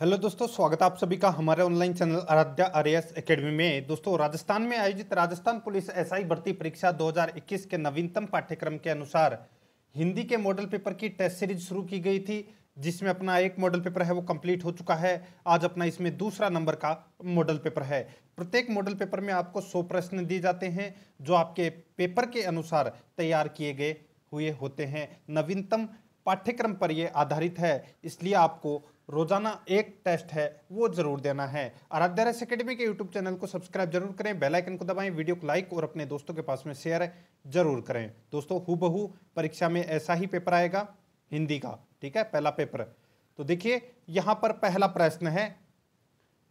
hello दोस्तों स्वागत आप सभी का हमारे online channel Aradhya R S academy में दोस्तों राजस्थान में आयोजित राजस्थान पुलिस एसआई भर्ती परीक्षा 2021 के नवीनतम पाठ्यक्रम के अनुसार हिंदी के मॉडल पेपर की टेस्ट सीरीज शुरू की गई थी जिसमें अपना एक मॉडल पेपर है वो कंप्लीट हो चुका है आज अपना इसमें दूसरा नंबर का मॉडल पेपर है प्रत्येक मॉडल पेपर में आपको सौ प्रश्न दिए जाते हैं जो आपके पेपर के अनुसार तैयार किए गए हुए होते हैं नवीनतम पाठ्यक्रम पर ये आधारित है इसलिए आपको रोजाना एक टेस्ट है वो जरूर देना है आराध्या राज अकेडमी के यूट्यूब चैनल को सब्सक्राइब जरूर करें बेल आइकन को दबाएं वीडियो को लाइक और अपने दोस्तों के पास में शेयर जरूर करें दोस्तों हु परीक्षा में ऐसा ही पेपर आएगा हिंदी का ठीक है पहला पेपर तो देखिए यहाँ पर पहला प्रश्न है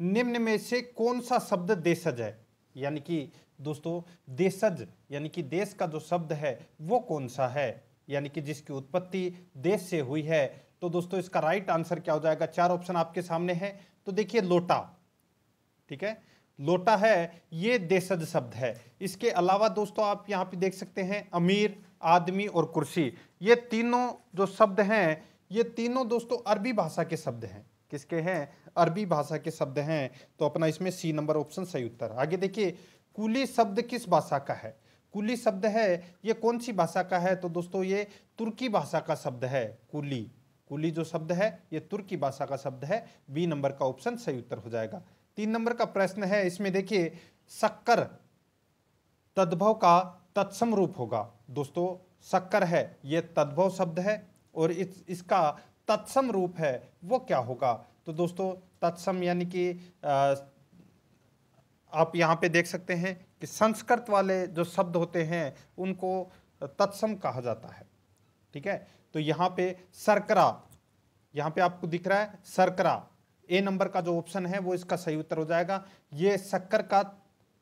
निम्न में से कौन सा शब्द देशज है यानी कि दोस्तों देशज यानी कि देश का जो शब्द है वो कौन सा है यानी कि जिसकी उत्पत्ति देश से हुई है तो दोस्तों इसका राइट आंसर क्या हो जाएगा चार ऑप्शन आपके सामने है तो देखिए लोटा ठीक है लोटा है ये देशज शब्द है इसके अलावा दोस्तों आप यहाँ पे देख सकते हैं अमीर आदमी और कुर्सी ये तीनों जो शब्द हैं ये तीनों दोस्तों अरबी भाषा के शब्द हैं किसके हैं अरबी भाषा के शब्द हैं तो अपना इसमें सी नंबर ऑप्शन सही उत्तर आगे देखिए कुली शब्द किस भाषा का है कुली शब्द है ये कौन सी भाषा का है तो दोस्तों ये तुर्की भाषा का शब्द है कुली कुली जो शब्द है ये तुर्की भाषा का शब्द है बी नंबर का ऑप्शन सही उत्तर हो जाएगा तीन नंबर का प्रश्न है इसमें देखिए शक्कर तद्भव का तत्सम रूप होगा दोस्तों शक्कर है ये तद्भव शब्द है और इस इसका तत्सम रूप है वो क्या होगा तो दोस्तों तत्सम यानी कि आप यहाँ पे देख सकते हैं कि संस्कृत वाले जो शब्द होते हैं उनको तत्सम कहा जाता है ठीक है तो यहाँ पे सरकरा यहाँ पे आपको दिख रहा है सरकरा ए नंबर का जो ऑप्शन है वो इसका सही उत्तर हो जाएगा ये शक्कर का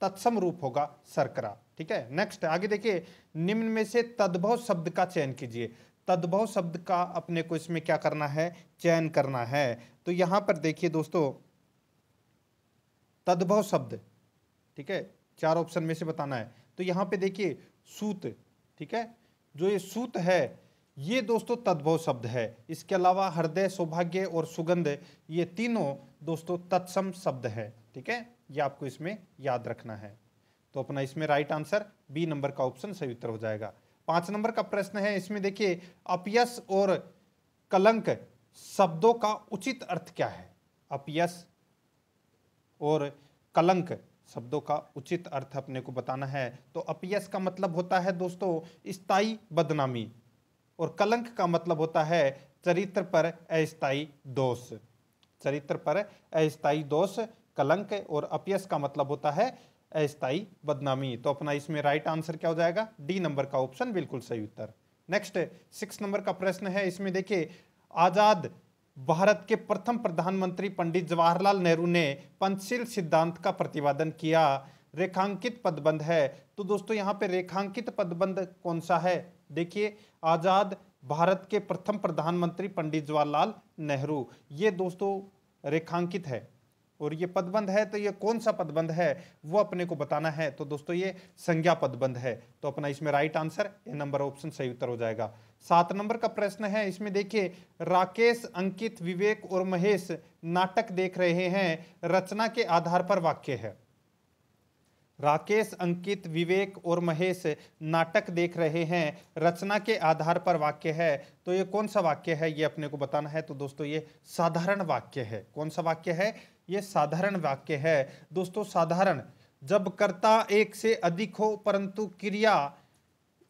तत्सम रूप होगा सरकरा ठीक है नेक्स्ट आगे देखिए निम्न में से तद्भव शब्द का चयन कीजिए तद्भव शब्द का अपने को इसमें क्या करना है चयन करना है तो यहां पर देखिए दोस्तों तद्भव शब्द ठीक है चार ऑप्शन में से बताना है तो यहां पे देखिए सूत ठीक है जो ये सूत है ये दोस्तों तद्भव शब्द है इसके अलावा हृदय सौभाग्य और सुगंध ये तीनों दोस्तों तत्सम शब्द है ठीक है ये आपको इसमें याद रखना है तो अपना इसमें राइट आंसर बी नंबर का ऑप्शन सही उत्तर हो जाएगा पांच नंबर का प्रश्न है इसमें देखिए अपयस और कलंक शब्दों का उचित अर्थ क्या है अपयस और कलंक शब्दों का उचित अर्थ अपने को बताना है तो अपयस का मतलब होता है दोस्तों स्थाई बदनामी और कलंक का मतलब होता है चरित्र पर अस्थायी दोष चरित्र पर अस्थायी दोष कलंक और अपयस का मतलब होता है अस्थायी बदनामी तो अपना इसमें राइट आंसर क्या हो जाएगा डी नंबर का ऑप्शन बिल्कुल सही उत्तर नेक्स्ट सिक्स नंबर का प्रश्न है इसमें देखिए आज़ाद भारत के प्रथम प्रधानमंत्री पंडित जवाहरलाल नेहरू ने पंचशील सिद्धांत का प्रतिपादन किया रेखांकित पदबंध है तो दोस्तों यहाँ पे रेखांकित पदबंध कौन सा है देखिए आज़ाद भारत के प्रथम प्रधानमंत्री पंडित जवाहरलाल नेहरू ये दोस्तों रेखांकित है और ये पदबंध है तो ये कौन सा पदबंध है वो अपने को बताना है तो दोस्तों ये संज्ञा पदबंध है तो अपना इसमें right answer A number option सही उत्तर हो जाएगा सात नंबर का प्रश्न है इसमें देखिए राकेश अंकित विवेक और महेश नाटक देख रहे हैं रचना के आधार पर वाक्य है राकेश अंकित विवेक और महेश नाटक देख रहे हैं रचना के आधार पर वाक्य है तो ये कौन सा वाक्य है ये अपने को बताना है तो दोस्तों ये साधारण वाक्य है कौन सा वाक्य है ये साधारण वाक्य है दोस्तों साधारण जब कर्ता एक से अधिक हो परंतु क्रिया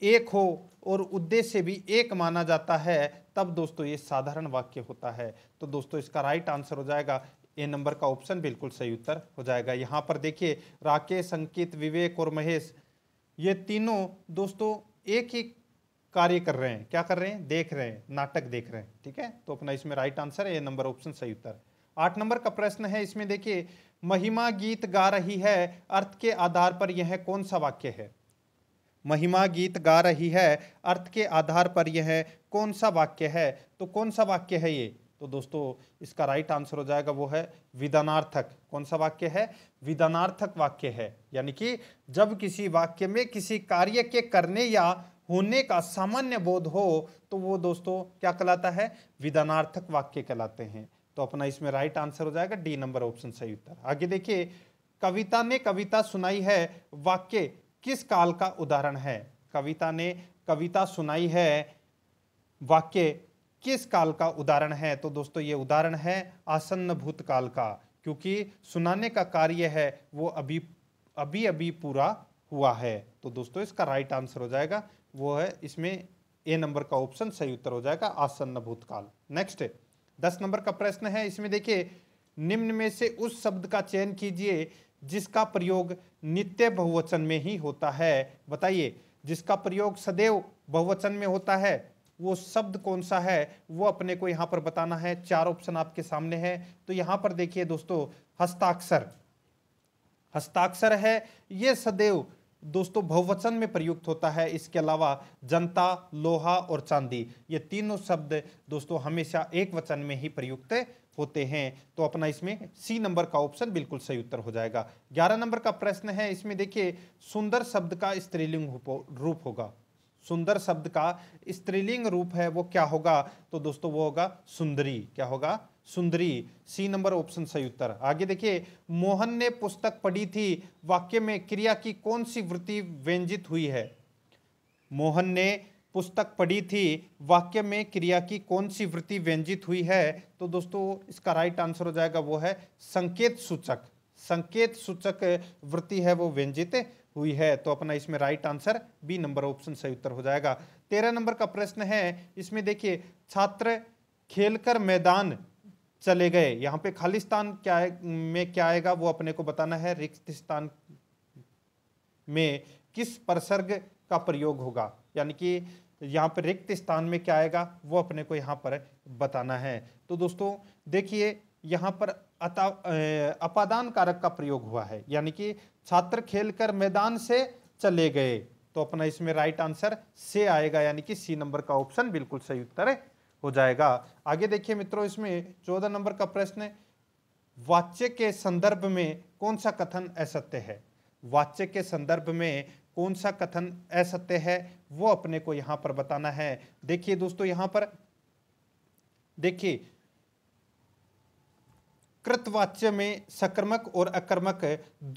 एक हो और उद्देश्य भी एक माना जाता है तब दोस्तों ये साधारण वाक्य होता है तो दोस्तों इसका राइट आंसर हो जाएगा ए नंबर का ऑप्शन बिल्कुल सही उत्तर हो जाएगा यहाँ पर देखिए राकेश संकित विवेक और महेश ये तीनों दोस्तों एक ही कार्य कर रहे हैं क्या कर रहे हैं देख रहे हैं नाटक देख रहे हैं ठीक है तो अपना इसमें राइट आंसर है ए नंबर ऑप्शन सही उत्तर आठ नंबर का प्रश्न है इसमें देखिए महिमा गीत गा रही है अर्थ के आधार पर यह कौन सा वाक्य है महिमा गीत गा रही है अर्थ के आधार पर यह कौन सा वाक्य है तो कौन सा वाक्य है ये तो दोस्तों इसका राइट आंसर हो जाएगा वो है विधानार्थक कौन सा वाक्य है विधानार्थक वाक्य है यानी कि जब किसी वाक्य में किसी कार्य के करने या होने का सामान्य बोध हो तो वो दोस्तों क्या कहलाता है विधानार्थक वाक्य कहलाते हैं तो अपना इसमें राइट आंसर हो जाएगा डी नंबर ऑप्शन सही उत्तर आगे देखिए कविता ने कविता सुनाई है वाक्य किस काल का उदाहरण है कविता ने कविता सुनाई है वाक्य किस काल का उदाहरण है तो दोस्तों ये उदाहरण है आसन्न भूतकाल का क्योंकि सुनाने का कार्य है वो अभी अभी अभी पूरा हुआ है तो दोस्तों इसका राइट आंसर हो जाएगा वो है इसमें ए नंबर का ऑप्शन सही उत्तर हो जाएगा आसन्न भूतकाल नेक्स्ट दस नंबर का प्रश्न है इसमें देखिए निम्न में से उस शब्द का चयन कीजिए जिसका प्रयोग नित्य बहुवचन में ही होता है बताइए जिसका प्रयोग सदैव बहुवचन में होता है वो शब्द कौन सा है वो अपने को यहाँ पर बताना है चार ऑप्शन आपके सामने है तो यहाँ पर देखिए दोस्तों हस्ताक्षर हस्ताक्षर है ये सदैव दोस्तों बहुवचन में प्रयुक्त होता है इसके अलावा जनता लोहा और चांदी ये तीनों शब्द दोस्तों हमेशा एक वचन में ही प्रयुक्त होते हैं तो अपना इसमें सी नंबर का ऑप्शन बिल्कुल सही उत्तर हो जाएगा ग्यारह नंबर का प्रश्न है इसमें देखिए सुंदर शब्द का स्त्रीलिंग रूप होगा सुंदर शब्द का स्त्रीलिंग रूप है वो क्या होगा तो दोस्तों वो होगा सुंदरी क्या होगा सुंदरी सी नंबर ऑप्शन सही उत्तर आगे देखिए मोहन ने पुस्तक पढ़ी थी वाक्य में क्रिया की कौन सी वृत्ति व्यंजित हुई है मोहन ने पुस्तक पढ़ी थी वाक्य में क्रिया की कौन सी वृत्ति व्यंजित हुई है तो दोस्तों इसका राइट आंसर हो जाएगा वो है संकेत सूचक संकेत सूचक वृत्ति है वो व्यंजित हुई है तो अपना इसमें right answer B number option सही उत्तर हो जाएगा तेरह नंबर का प्रश्न है इसमें देखिए छात्र खेलकर मैदान चले गए यहाँ पे खालिस्तान क्या में क्या आएगा वो अपने को बताना है रिक्तिस्तान में किस प्रसर्ग का प्रयोग होगा यानी कि यहाँ पर रिक्त स्थान में क्या आएगा वो अपने को यहाँ पर बताना है तो दोस्तों देखिए यहाँ पर अता अपादान कारक का प्रयोग हुआ है यानी कि छात्र खेलकर मैदान से चले गए तो अपना इसमें राइट आंसर से आएगा यानी कि सी नंबर का ऑप्शन बिल्कुल सही उत्तर हो जाएगा आगे देखिए मित्रों इसमें चौदह नंबर का प्रश्न है वाच्य के संदर्भ में कौन सा कथन असत्य है वाच्य के संदर्भ में कौन सा कथन असत्य है वो अपने को यहां पर बताना है देखिए दोस्तों यहां पर देखिए कृतवाच्य में सकर्मक और अकर्मक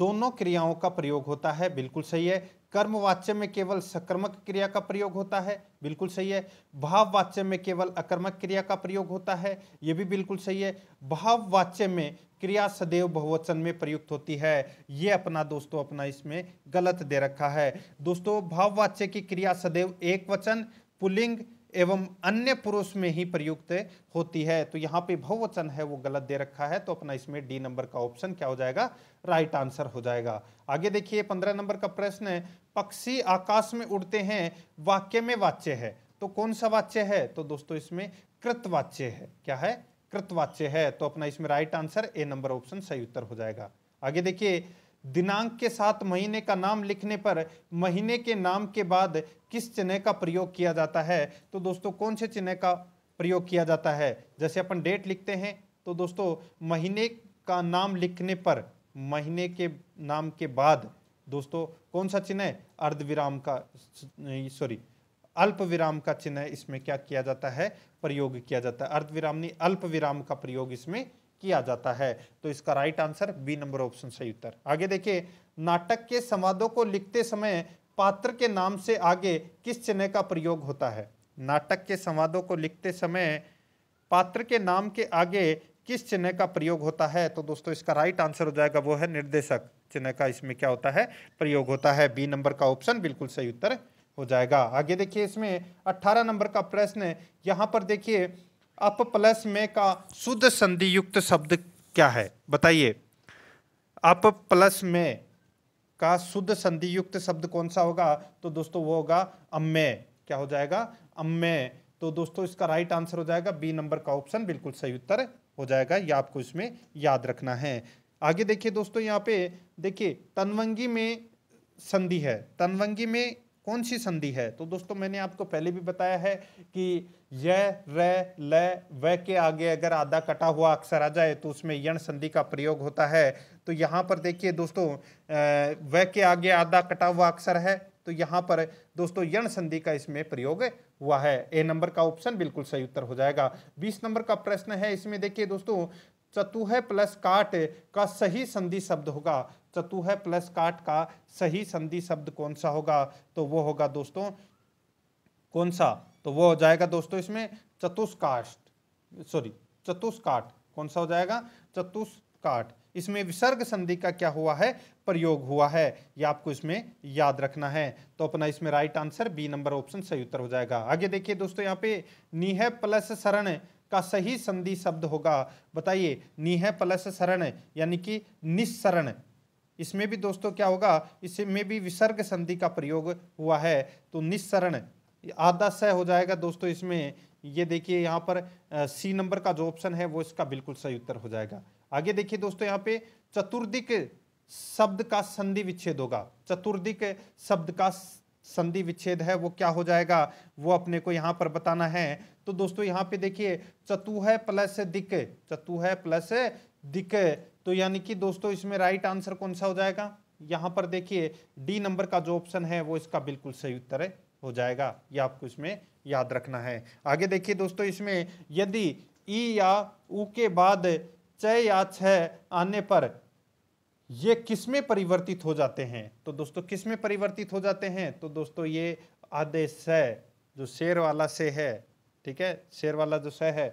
दोनों क्रियाओं का प्रयोग होता है बिल्कुल सही है कर्मवाच्य में केवल सक्रमक क्रिया का प्रयोग होता है बिल्कुल सही है भाववाच्य में केवल अकर्मक क्रिया का प्रयोग होता है ये भी बिल्कुल सही है भाववाच्य में क्रिया सदैव बहुवचन में प्रयुक्त होती है ये अपना दोस्तों अपना इसमें गलत दे रखा है दोस्तों भाववाच्य की क्रिया सदैव एक वचन पुलिंग एवं अन्य पुरुष में ही प्रयुक्त होती है तो यहाँ पे बहुवचन है वो गलत दे रखा है तो अपना इसमें डी नंबर का ऑप्शन क्या हो जाएगा राइट आंसर हो जाएगा आगे देखिए पंद्रह नंबर का प्रश्न है पक्षी आकाश में उड़ते हैं वाक्य में वाच्य है तो कौन सा वाच्य है तो दोस्तों इसमें कृतवाच्य है क्या है कृतवाच्य है तो अपना इसमें right answer A number option सही उत्तर हो जाएगा आगे देखिए दिनांक के साथ महीने का नाम लिखने पर महीने के नाम के बाद किस चिन्ह का प्रयोग किया जाता है तो दोस्तों कौन से चिन्ह का प्रयोग किया जाता है जैसे अपन डेट लिखते हैं तो दोस्तों महीने का नाम लिखने पर महीने के नाम के बाद दोस्तों कौन सा चिन्ह अर्धविराम का सॉरी अल्प विराम का चिन्ह इसमें क्या किया जाता है प्रयोग किया जाता है अर्धविराम नहीं अल्प विराम का प्रयोग इसमें किया जाता है तो इसका right answer B number option सही उत्तर आगे देखिए नाटक के संवादों को लिखते समय पात्र के नाम से आगे किस चिन्ह का प्रयोग होता है नाटक के संवादों को लिखते समय पात्र के नाम के आगे किस चिन्ह का प्रयोग होता है तो दोस्तों इसका राइट आंसर हो जाएगा वो है निर्देशक चिन्ह का इसमें क्या होता है प्रयोग होता है बी नंबर का ऑप्शन बिल्कुल सही उत्तर हो जाएगा आगे देखिए इसमें 18 नंबर का प्रश्न यहाँ पर देखिए अप प्लस में का शुद्ध संधि युक्त शब्द क्या है बताइए अप प्लस में का शुद्ध संधि युक्त शब्द कौन सा होगा तो दोस्तों वो होगा अम्मे क्या हो जाएगा अम्मे तो दोस्तों इसका राइट आंसर हो जाएगा बी नंबर का ऑप्शन बिल्कुल सही उत्तर हो जाएगा यह आपको इसमें याद रखना है आगे देखिए दोस्तों यहाँ पे देखिए तनवंगी में संधि है तनवंगी में कौन सी संधि है तो दोस्तों मैंने आपको पहले भी बताया है कि यह र ल व के आगे अगर आधा कटा हुआ अक्षर आ जाए तो उसमें यण संधि का प्रयोग होता है तो यहाँ पर देखिए दोस्तों व के आगे आधा कटा हुआ अक्षर है तो यहाँ पर दोस्तों यण संधि का इसमें प्रयोग हुआ है ए नंबर का ऑप्शन बिल्कुल सही उत्तर हो जाएगा बीस नंबर का प्रश्न है इसमें देखिए दोस्तों चतुह प्लस काट का सही संधि शब्द होगा चतुह तो प्लस काट का सही संधि शब्द कौन सा होगा तो वो होगा दोस्तों कौन सा तो वो हो जाएगा दोस्तों इसमें चतुष्काष्ट सॉरी चतुष्काट कौन सा हो जाएगा चतुष्काट इसमें विसर्ग संधि का क्या हुआ है प्रयोग हुआ है यह आपको इसमें याद रखना है तो अपना इसमें right answer B number option सही उत्तर हो जाएगा आगे देखिए दोस्तों यहाँ पे निह प्लस शरण का सही संधि शब्द होगा बताइए निह प्लस शरण यानी कि निस्सरण इसमें भी दोस्तों क्या होगा इसमें भी विसर्ग संधि का प्रयोग हुआ है तो निस्सरण आधा सह हो जाएगा दोस्तों इसमें ये देखिए यहाँ पर सी नंबर का जो ऑप्शन है वो इसका बिल्कुल सही उत्तर हो जाएगा आगे देखिए दोस्तों यहाँ पे चतुर्दिक शब्द का संधि विच्छेद होगा चतुर्दिक शब्द का संधि विच्छेद है वो क्या हो जाएगा वो अपने को यहाँ पर बताना है तो दोस्तों यहाँ पे देखिए चतुह प्लस दिक चतुह प्लस दिक तो यानी कि दोस्तों इसमें राइट आंसर कौन सा हो जाएगा यहां पर देखिए डी नंबर का जो ऑप्शन है वो इसका बिल्कुल सही उत्तर है हो जाएगा ये आपको इसमें याद रखना है आगे देखिए दोस्तों इसमें यदि ई e या ऊ के बाद च या छ आने पर ये किसमें परिवर्तित हो जाते हैं तो दोस्तों किसमें परिवर्तित हो जाते हैं तो दोस्तों ये आदेश है जो शेर वाला से है ठीक है शेर वाला जो स है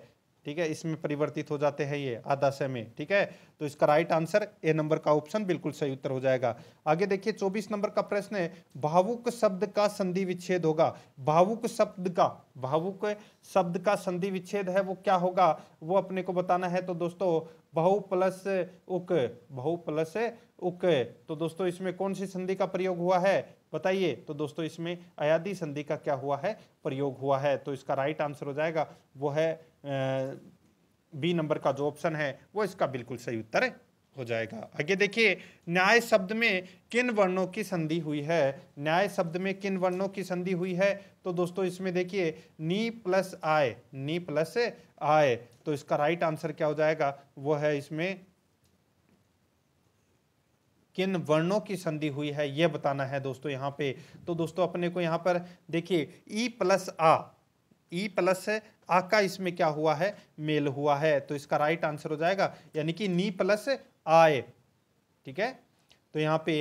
ठीक है इसमें परिवर्तित हो जाते हैं ये आधा से में ठीक है तो इसका राइट आंसर ए नंबर का ऑप्शन बिल्कुल सही उत्तर हो जाएगा आगे देखिए चौबीस नंबर का प्रश्न है भावुक शब्द का संधि विच्छेद होगा भावुक शब्द का भावुक शब्द का संधि विच्छेद है वो क्या होगा वो अपने को बताना है तो दोस्तों बहु प्लस उक बहु प्लस उक तो दोस्तों इसमें कौन सी संधि का प्रयोग हुआ है बताइए तो दोस्तों इसमें अयादी संधि का क्या हुआ है प्रयोग हुआ है तो इसका राइट आंसर हो जाएगा वो है बी नंबर का जो ऑप्शन है वो इसका बिल्कुल सही उत्तर है हो जाएगा आगे देखिए न्याय शब्द में किन वर्णों की संधि हुई है न्याय शब्द में किन वर्णों की संधि हुई है तो दोस्तों इसमें देखिए नी plus I knee plus I तो इसका राइट आंसर क्या हो जाएगा वो है इसमें किन वर्णों की संधि हुई है यह बताना है दोस्तों यहाँ पे तो दोस्तों अपने को यहाँ पर देखिए ई प्लस आ ई e प्लस है आ का इसमें क्या हुआ है मेल हुआ है तो इसका राइट आंसर हो जाएगा यानी कि नी प्लस आय ठीक है तो यहाँ पे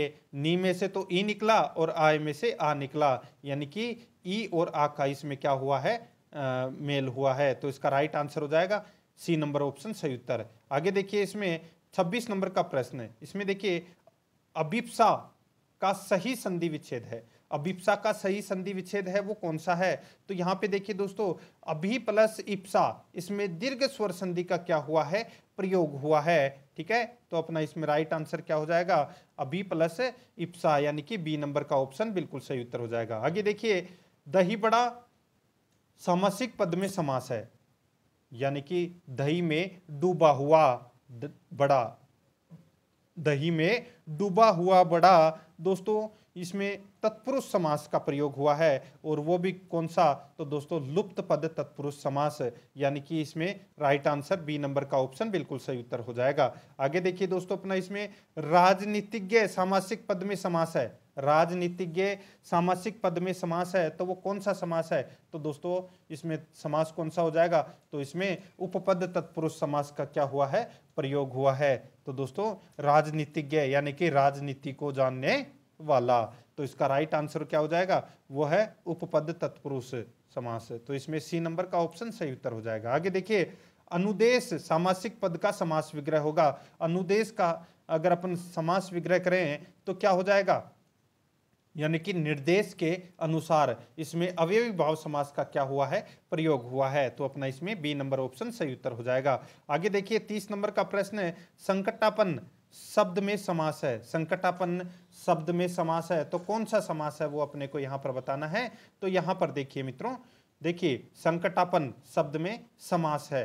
नी में से तो ई e निकला और आय में से आ निकला यानी कि ई e और आ का इसमें क्या हुआ है आ, मेल हुआ है तो इसका राइट आंसर हो जाएगा सी नंबर ऑप्शन सही उत्तर आगे देखिए इसमें 26 नंबर का प्रश्न है इसमें देखिए अभिप्सा का सही संधि विच्छेद है अभिप्सा का सही संधि विच्छेद है वो कौन सा है तो यहाँ पे देखिए दोस्तों अभी प्लस इप्सा इसमें दीर्घ स्वर संधि का क्या हुआ है प्रयोग हुआ है ठीक है तो अपना इसमें राइट आंसर क्या हो जाएगा अभी प्लस इप्सा यानी कि बी नंबर का ऑप्शन बिल्कुल सही उत्तर हो जाएगा आगे देखिए दही बड़ा समासिक पद में समास है यानी कि दही में डूबा हुआ बड़ा दही में डूबा हुआ बड़ा दोस्तों इसमें तत्पुरुष समास का प्रयोग हुआ है और वो भी कौन सा तो दोस्तों लुप्त पद तत्पुरुष समास यानी कि इसमें राइट आंसर बी नंबर का ऑप्शन बिल्कुल सही उत्तर हो जाएगा आगे देखिए दोस्तों अपना इसमें राजनीतिज्ञ सामासिक पद में समास है राजनीतिज्ञ सामासिक पद में समास है तो वो कौन सा समास है तो दोस्तों इसमें समास कौन सा हो जाएगा तो इसमें उपपद तत्पुरुष समास का क्या हुआ है प्रयोग हुआ है तो दोस्तों राजनीतिज्ञ यानी कि राजनीति को जानने वाला तो इसका राइट आंसर क्या हो जाएगा वो है उपपद तत्पुरुष समास तो इसमें सी नंबर का ऑप्शन सही उत्तर हो जाएगा आगे देखिए अनुदेश सामासिक पद का समास विग्रह होगा अनुदेश का अगर अपन समास विग्रह करें तो क्या हो जाएगा यानी कि निर्देश के अनुसार इसमें अवयवी भाव समास का क्या हुआ है प्रयोग हुआ है तो अपना इसमें बी नंबर ऑप्शन सही उत्तर हो जाएगा आगे देखिए तीस नंबर का प्रश्न है संकटापन शब्द में समास है संकटापन्न शब्द में समास है तो कौन सा समास है वो अपने को यहाँ पर बताना है तो यहाँ पर देखिए मित्रों देखिए संकटापन शब्द में समास है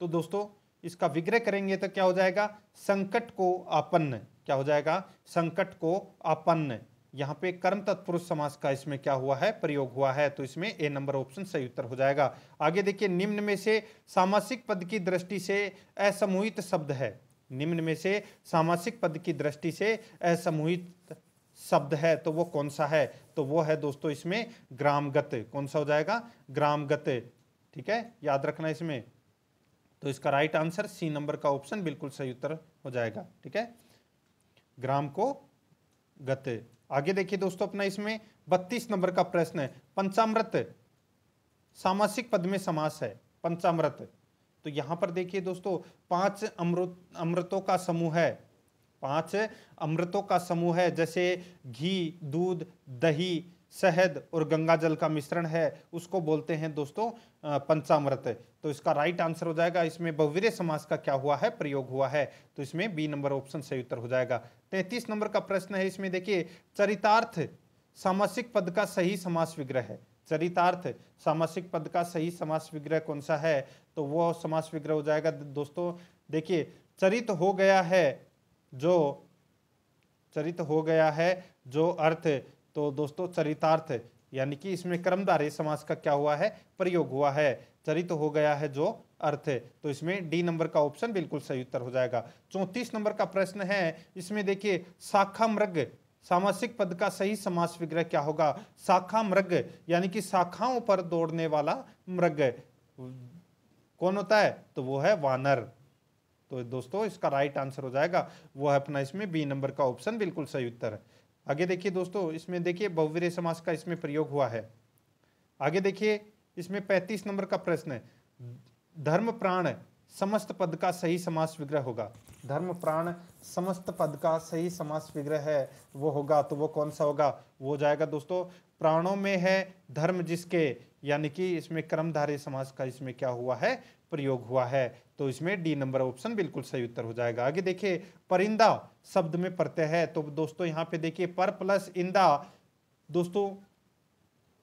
तो दोस्तों इसका विग्रह करेंगे तो क्या हो जाएगा संकट को आपन्न क्या हो जाएगा संकट को आपन्न यहाँ पे कर्म तत्पुरुष समास का इसमें क्या हुआ है प्रयोग हुआ है तो इसमें ए नंबर ऑप्शन सही उत्तर हो जाएगा आगे देखिए निम्न में से सामासिक पद की दृष्टि से असमूहित शब्द है निम्न में से सामासिक पद की दृष्टि से असमूहित शब्द है तो वो कौन सा है तो वो है दोस्तों इसमें ग्रामगत कौन सा हो जाएगा ग्रामगत ठीक है याद रखना इसमें तो इसका राइट आंसर सी नंबर का ऑप्शन बिल्कुल सही उत्तर हो जाएगा ठीक है ग्राम को गत आगे देखिए दोस्तों अपना इसमें बत्तीस नंबर का प्रश्न है पंचामृत सामासिक पद में समास है पंचामृत तो यहाँ पर देखिए दोस्तों पांच अमृत अमृतों का समूह है पांच अमृतों का समूह है जैसे घी दूध दही शहद और गंगा जल का मिश्रण है उसको बोलते हैं दोस्तों पंचामृत तो इसका राइट आंसर हो जाएगा इसमें बहुवीर समास का क्या हुआ है प्रयोग हुआ है तो इसमें बी नंबर ऑप्शन सही उत्तर हो जाएगा तैतीस नंबर का प्रश्न है इसमें देखिए चरितार्थ सामासिक पद का सही समास विग्रह है चरितार्थ सामासिक पद का सही समास विग्रह कौन सा है तो वो समास विग्रह हो जाएगा दोस्तों देखिए चरित हो गया है जो चरित हो गया है जो अर्थ तो दोस्तों चरितार्थ यानी कि इसमें कर्मदारी समास का क्या हुआ है प्रयोग हुआ है चरित हो गया है जो अर्थ है तो इसमें डी नंबर का ऑप्शन बिल्कुल सही उत्तर हो जाएगा चौंतीस नंबर का प्रश्न है इसमें देखिए शाखा मृग सामासिक पद का सही समास विग्रह क्या होगा शाखा मृग यानी कि शाखाओं पर दौड़ने वाला मृग कौन होता है तो वो है वानर तो दोस्तों इसका राइट आंसर हो जाएगा वो है अपना इसमें बी नंबर का ऑप्शन बिल्कुल सही उत्तर है आगे देखिए दोस्तों इसमें देखिए बहुवीर समास का इसमें प्रयोग हुआ है आगे देखिए इसमें पैंतीस नंबर का प्रश्न है धर्म प्राण समस्त पद का सही समास विग्रह होगा धर्म प्राण समस्त पद का सही समास विग्रह है वो होगा तो वो कौन सा होगा वो जाएगा दोस्तों प्राणों में है धर्म जिसके यानी कि इसमें कर्मधारय समास का इसमें क्या हुआ है प्रयोग हुआ है तो इसमें डी नंबर ऑप्शन बिल्कुल सही उत्तर हो जाएगा आगे देखिए परिंदा शब्द में प्रत्यय है तो दोस्तों यहाँ पे देखिए पर प्लस इंदा दोस्तों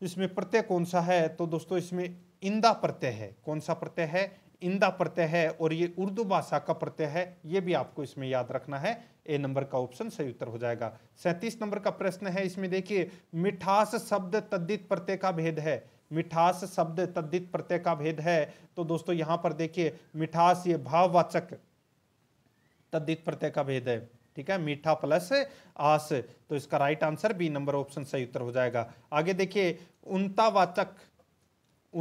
इसमें प्रत्यय कौन सा है तो दोस्तों इसमें इंदा प्रत्यय है कौन सा प्रत्यय है इंदा प्रत्यय है और ये उर्दू भाषा का प्रत्यय है ये भी आपको इसमें याद रखना है ए नंबर का ऑप्शन सही उत्तर हो जाएगा सैंतीस नंबर का प्रश्न है इसमें देखिए मिठास शब्द तद्दित प्रत्यय का भेद है मिठास शब्द तद्दित प्रत्यय का भेद है तो दोस्तों यहां पर देखिए मिठास ये भाववाचक तद्दित प्रत्यय का भेद है ठीक है मीठा प्लस आस तो इसका right answer B number option सही उत्तर हो जाएगा आगे देखिए उन्तावाचक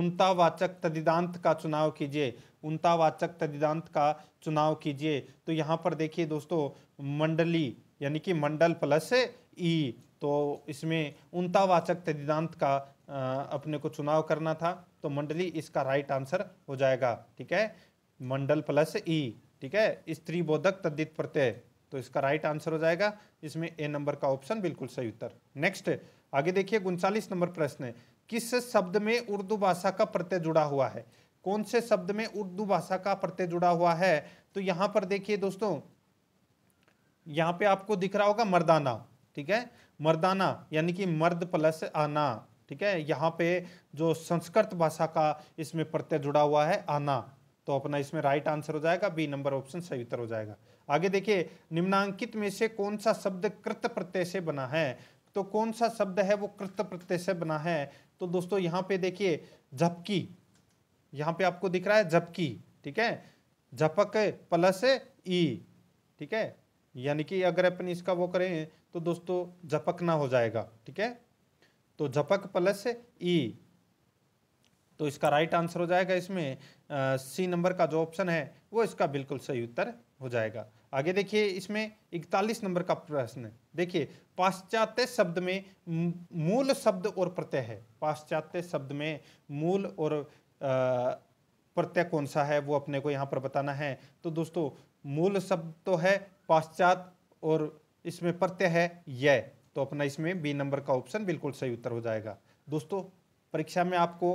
उन्तावाचक तदिदांत का चुनाव कीजिए उन्तावाचक तदिदांत का चुनाव कीजिए तो यहां पर देखिए दोस्तों मंडली यानी कि मंडल प्लस ई तो इसमें उनतावाचक तदिदांत का अपने को चुनाव करना था तो मंडली इसका राइट आंसर हो जाएगा ठीक है मंडल प्लस ई e, ठीक है स्त्री बोधक तद्दित प्रत्यय तो इसका राइट आंसर हो जाएगा इसमें ए नंबर का ऑप्शन बिल्कुल सही उत्तर नेक्स्ट आगे देखिए उनचालीस नंबर प्रश्न किस शब्द में उर्दू भाषा का प्रत्यय जुड़ा हुआ है कौन से शब्द में उर्दू भाषा का प्रत्यय जुड़ा हुआ है तो यहां पर देखिए दोस्तों यहां पे आपको दिख रहा होगा मर्दाना ठीक है मर्दाना यानी कि मर्द प्लस आना ठीक है यहाँ पे जो संस्कृत भाषा का इसमें प्रत्यय जुड़ा हुआ है आना तो अपना इसमें राइट आंसर हो जाएगा बी नंबर ऑप्शन सही उत्तर हो जाएगा आगे देखिए निम्नांकित में से कौन सा शब्द कृत प्रत्यय से बना है तो कौन सा शब्द है वो कृत प्रत्यय से बना है तो दोस्तों यहाँ पे देखिए झपकी यहाँ पे आपको दिख रहा है झपकी ठीक है झपक प्लस ई ठीक है यानी कि अगर अपन इसका वो करें तो दोस्तों झपक ना हो जाएगा ठीक है तो झपक प्लस ई तो इसका राइट आंसर हो जाएगा इसमें सी नंबर का जो ऑप्शन है वो इसका बिल्कुल सही उत्तर हो जाएगा आगे देखिए इसमें इकतालीस नंबर का प्रश्न देखिए पाश्चात्य शब्द में मूल शब्द और प्रत्यय है पाश्चात्य शब्द में मूल और प्रत्यय कौन सा है वो अपने को यहाँ पर बताना है तो दोस्तों मूल शब्द तो है पाश्चात और इसमें प्रत्यय है ये तो अपना इसमें बी नंबर का ऑप्शन बिल्कुल सही उत्तर हो जाएगा दोस्तों परीक्षा में आपको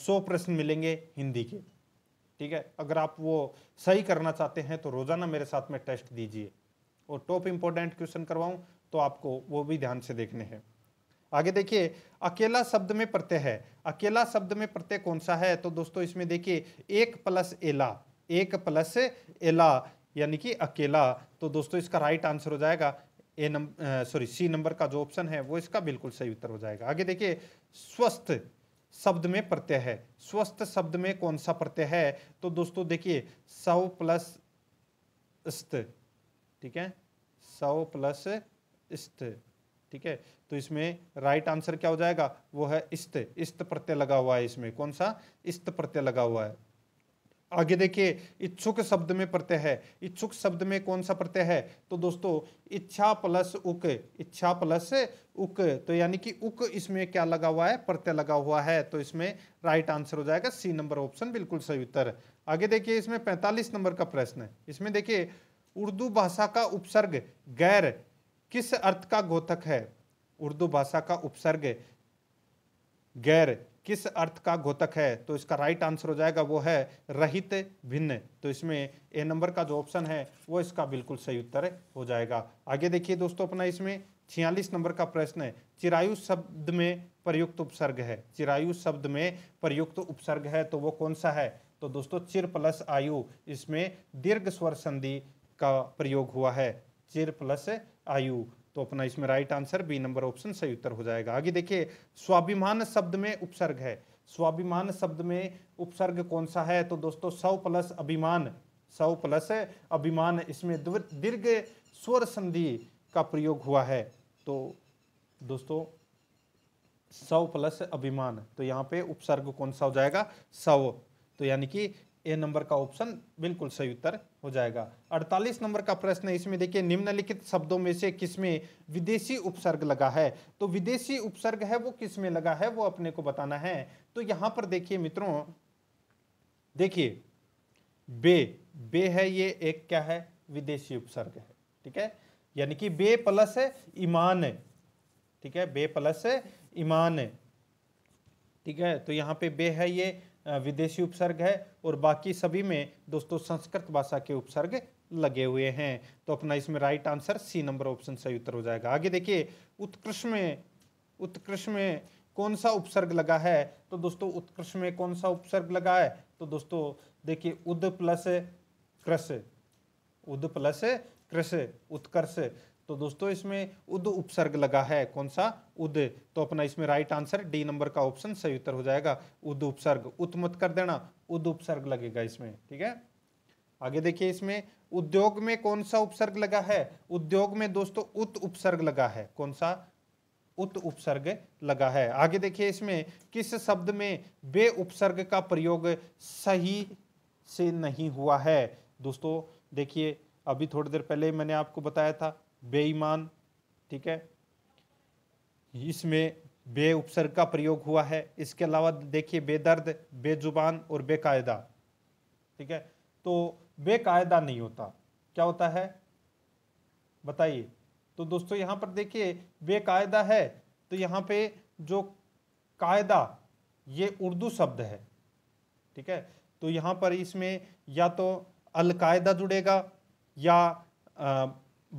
सौ प्रश्न मिलेंगे हिंदी के ठीक है अगर आप वो सही करना चाहते हैं तो रोज़ाना मेरे साथ में टेस्ट दीजिए और टॉप इम्पोर्टेंट क्वेश्चन करवाऊं तो आपको वो भी ध्यान से देखने हैं आगे देखिए अकेला शब्द में प्रत्यय है अकेला शब्द में प्रत्यय कौन सा है तो दोस्तों इसमें देखिए एक प्लस एला एक प्लस एला यानी कि अकेला तो दोस्तों इसका राइट आंसर हो जाएगा A number sorry C number का जो ऑप्शन है वो इसका बिल्कुल सही उत्तर हो जाएगा आगे देखिए स्वस्थ शब्द में प्रत्यय है स्वस्थ शब्द में कौन सा प्रत्यय है तो दोस्तों देखिए सौ प्लस स्त ठीक है सौ प्लस स्त ठीक है तो इसमें राइट आंसर क्या हो जाएगा वो है इस्त इस्त प्रत्यय लगा हुआ है इसमें कौन सा इस्त प्रत्यय लगा हुआ है आगे देखिए इच्छुक शब्द में प्रत्यय है इच्छुक शब्द में कौन सा प्रत्यय है तो दोस्तों इच्छा प्लस उक इच्छा प्लस उक तो यानी कि उक इसमें क्या लगा हुआ है प्रत्यय लगा हुआ है तो इसमें राइट आंसर हो जाएगा सी नंबर ऑप्शन बिल्कुल सही उत्तर आगे देखिए इसमें 45 नंबर का प्रश्न है इसमें देखिए उर्दू भाषा का उपसर्ग गैर किस अर्थ का गोतक है उर्दू भाषा का उपसर्ग गैर किस अर्थ का घोतक है तो इसका राइट आंसर हो जाएगा वो है रहित भिन्न तो इसमें ए नंबर का जो ऑप्शन है वो इसका बिल्कुल सही उत्तर हो जाएगा आगे देखिए दोस्तों अपना इसमें छियालीस नंबर का प्रश्न है चिरायु शब्द में प्रयुक्त उपसर्ग है चिरायु शब्द में प्रयुक्त उपसर्ग है तो वो कौन सा है तो दोस्तों चिर प्लस आयु इसमें दीर्घ स्वर संधि का प्रयोग हुआ है चिर प्लस आयु तो अपना इसमें right answer B number option सही उत्तर हो जाएगा आगे देखिए स्वाभिमान शब्द में उपसर्ग है स्वाभिमान शब्द में उपसर्ग कौन सा है तो दोस्तों सौ प्लस अभिमान सौ प्लस अभिमान इसमें दीर्घ स्वर संधि का प्रयोग हुआ है तो दोस्तों सौ प्लस अभिमान तो यहाँ पे उपसर्ग कौन सा हो जाएगा सौ तो यानी कि ए नंबर का ऑप्शन बिल्कुल सही उत्तर हो जाएगा 48 नंबर का प्रश्न है इसमें देखिए निम्नलिखित शब्दों में से किसमें विदेशी उपसर्ग लगा है तो विदेशी उपसर्ग है वो किसमें लगा है वो अपने को बताना है तो यहां पर देखिए मित्रों देखिए बे बे है ये एक क्या है विदेशी उपसर्ग है ठीक है यानी कि बे प्लस ईमान ठीक है बे प्लस ईमान ठीक है तो यहां पे बे है ये विदेशी उपसर्ग है और बाकी सभी में दोस्तों संस्कृत भाषा के उपसर्ग लगे हुए हैं तो अपना इसमें right answer C number option सही उत्तर हो जाएगा आगे देखिए उत्कृष्ट में उत्कृष्ट में कौन सा उपसर्ग लगा है तो दोस्तों उत्कृष्ट में कौन सा उपसर्ग लगा है तो दोस्तों देखिए उद प्लस कृष उद प्लस कृष उत्कर्ष तो दोस्तों इसमें उद उपसर्ग लगा है कौन सा उद तो अपना इसमें राइट आंसर डी नंबर का ऑप्शन सही उत्तर हो जाएगा उद उपसर्ग उत मत कर देना उद उपसर्ग लगेगा इसमें ठीक है आगे देखिए इसमें उद्योग में कौन सा उपसर्ग लगा है उद्योग में दोस्तों उत उपसर्ग लगा है कौन सा उत उपसर्ग लगा है आगे देखिए इसमें किस शब्द में बे उपसर्ग का प्रयोग सही से नहीं हुआ है दोस्तों देखिए अभी थोड़ी देर पहले मैंने आपको बताया था बेईमान ठीक है इसमें बे उपसर्ग का प्रयोग हुआ है इसके अलावा देखिए बेदर्द बेजुबान और बेकायदा ठीक है तो बेकायदा नहीं होता क्या होता है बताइए तो दोस्तों यहाँ पर देखिए बेकायदा है तो यहाँ पे जो कायदा ये उर्दू शब्द है ठीक है तो यहाँ पर इसमें या तो अलकायदा जुड़ेगा या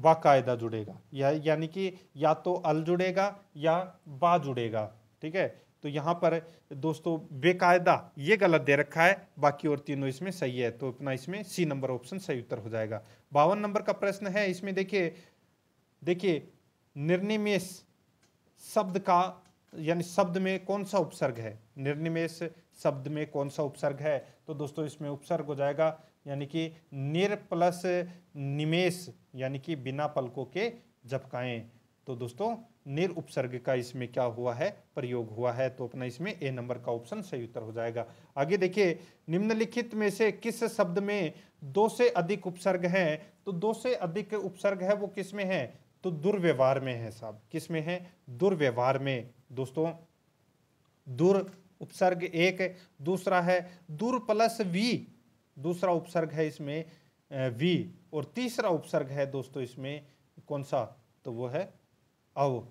बाकायदा जुड़ेगा या यानी कि या तो अल जुड़ेगा या बा जुड़ेगा ठीक है तो यहाँ पर दोस्तों बेकायदा ये गलत दे रखा है बाकी और तीनों इसमें सही है तो अपना इसमें सी नंबर ऑप्शन सही उत्तर हो जाएगा बावन नंबर का प्रश्न है इसमें देखिए देखिए निर्निमेश शब्द का यानी शब्द में कौन सा उपसर्ग है निर्निमेश शब्द में कौन सा उपसर्ग है तो दोस्तों इसमें उपसर्ग हो जाएगा यानी कि निर प्लस निमेश यानी कि बिना पलकों के झपकाएं तो दोस्तों निर उपसर्ग का इसमें क्या हुआ है प्रयोग हुआ है तो अपना इसमें ए नंबर का ऑप्शन सही उत्तर हो जाएगा आगे देखिए निम्नलिखित में से किस शब्द में दो से अधिक उपसर्ग हैं तो दो से अधिक उपसर्ग है वो किस में है तो दुर्व्यवहार में है साहब किस में है दुर्व्यवहार में दोस्तों दुर उपसर्ग एक दूसरा है दुर प्लस वी दूसरा उपसर्ग है इसमें वी और तीसरा उपसर्ग है दोस्तों इसमें कौन सा तो वो है अव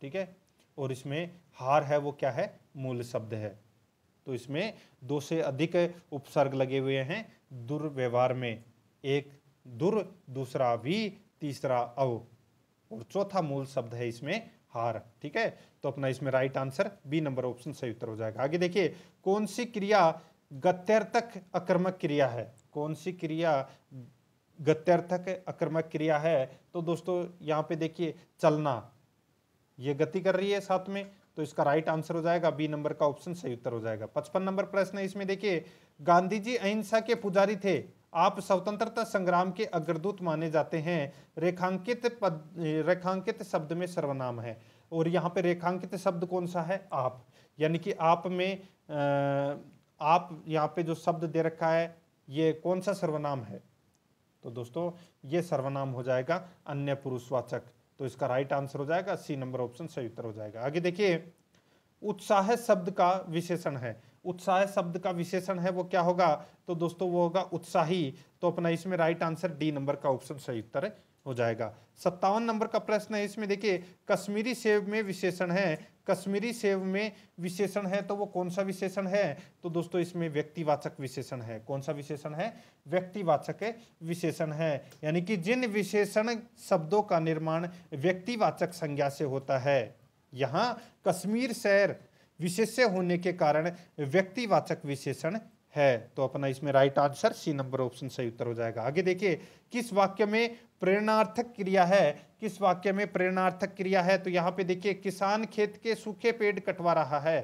ठीक है और इसमें हार है वो क्या है मूल शब्द है तो इसमें दो से अधिक उपसर्ग लगे हुए हैं दुर्व्यवहार में एक दुर दूसरा वी तीसरा अव और चौथा मूल शब्द है इसमें हार ठीक है तो अपना इसमें right answer B number option सही उत्तर हो जाएगा आगे देखिए कौन सी क्रिया गत्यर्थक अक्रमक क्रिया है कौन सी क्रिया गत्यर्थक अक्रमक क्रिया है तो दोस्तों यहाँ पे देखिए चलना ये गति कर रही है साथ में तो इसका राइट आंसर हो जाएगा बी नंबर का ऑप्शन सही उत्तर हो जाएगा पचपन नंबर प्रश्न इसमें देखिए गांधी जी अहिंसा के पुजारी थे आप स्वतंत्रता संग्राम के अग्रदूत माने जाते हैं रेखांकित पद रेखांकित शब्द में सर्वनाम है और यहाँ पे रेखांकित शब्द कौन सा है आप यानी कि आप में आ, आप यहाँ पे जो शब्द दे रखा है ये कौन सा सर्वनाम है तो दोस्तों ये सर्वनाम हो जाएगा अन्य पुरुषवाचक तो इसका राइट आंसर हो जाएगा सी नंबर ऑप्शन सही उत्तर हो जाएगा आगे देखिए उत्साह शब्द का विशेषण है उत्साह शब्द का विशेषण है वो क्या होगा तो दोस्तों वो होगा उत्साही तो अपना इसमें राइट आंसर डी नंबर का ऑप्शन सही उत्तर हो जाएगा सत्तावन नंबर का प्रश्न है इसमें देखिए कश्मीरी सेब में विशेषण है कश्मीरी सेव में विशेषण है तो वो कौन सा विशेषण है तो दोस्तों इसमें व्यक्तिवाचक विशेषण है कौन सा विशेषण है व्यक्तिवाचक विशेषण है यानी कि जिन विशेषण शब्दों का निर्माण व्यक्तिवाचक संज्ञा से होता है यहाँ कश्मीर शहर विशेष होने के कारण व्यक्तिवाचक विशेषण है तो अपना इसमें right answer C number option सही उत्तर हो जाएगा आगे देखिए किस वाक्य में प्रेरणार्थक क्रिया है किस वाक्य में प्रेरणार्थक क्रिया है तो यहाँ पे देखिए किसान खेत के सूखे पेड़ कटवा रहा है